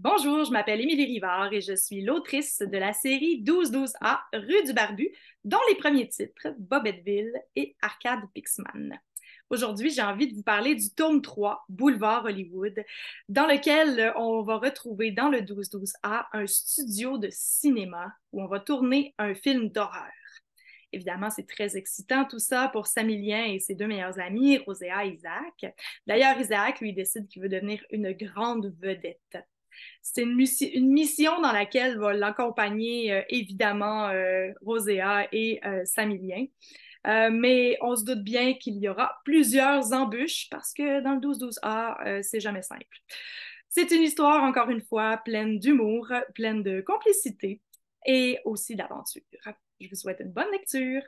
Bonjour, je m'appelle Émilie Rivard et je suis l'autrice de la série 12-12A Rue du Barbu, dont les premiers titres, Bobetteville et Arcade Pixman. Aujourd'hui, j'ai envie de vous parler du tome 3, Boulevard Hollywood, dans lequel euh, on va retrouver dans le 12-12A un studio de cinéma où on va tourner un film d'horreur. Évidemment, c'est très excitant tout ça pour Samilien et ses deux meilleurs amis, Roséa et Isaac. D'ailleurs, Isaac, lui, décide qu'il veut devenir une grande vedette. C'est une, mission dans laquelle va l'accompagner euh, évidemment euh, Roséa et euh, Samilien. mais on se doute bien qu'il y aura plusieurs embûches parce que dans le 12-12A, c'est jamais simple. C'est une histoire, encore une fois, pleine d'humour, pleine de complicité et aussi d'aventure. Je vous souhaite une bonne lecture.